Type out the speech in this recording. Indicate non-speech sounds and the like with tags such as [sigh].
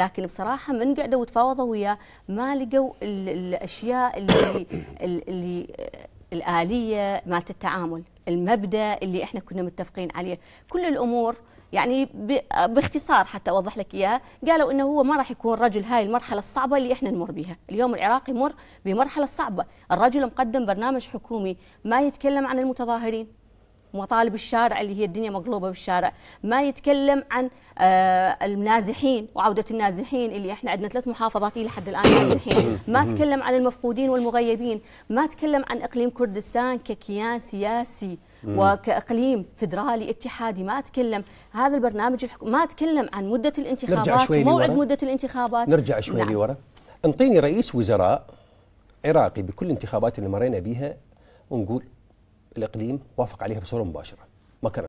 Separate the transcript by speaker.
Speaker 1: لكن بصراحه من قعدوا وتفاوضوا وياه ما لقوا الاشياء اللي [coughs] اللي الاليه مالت التعامل المبدا اللي احنا كنا متفقين عليه كل الامور يعني باختصار حتى اوضح لك اياها قالوا انه هو ما راح يكون رجل هاي المرحله الصعبه اللي احنا نمر بها اليوم العراق يمر بمرحله صعبه الرجل مقدم برنامج حكومي ما يتكلم عن المتظاهرين ومطالب الشارع اللي هي الدنيا مقلوبه بالشارع ما يتكلم عن آه، النازحين وعوده النازحين اللي احنا عندنا ثلاث محافظات الى حد الان نازحين [coughs] ما تكلم عن المفقودين والمغيبين ما تكلم عن اقليم كردستان ككيان سياسي وكاقليم فدرالي اتحادي ما اتكلم هذا البرنامج الحكومي ما اتكلم عن مده الانتخابات وموعد مده الانتخابات نرجع شوي نعم. لورا
Speaker 2: انطيني رئيس وزراء عراقي بكل الانتخابات اللي مرينا بها ونقول الإقليم وافق عليها بصورة مباشرة ما كان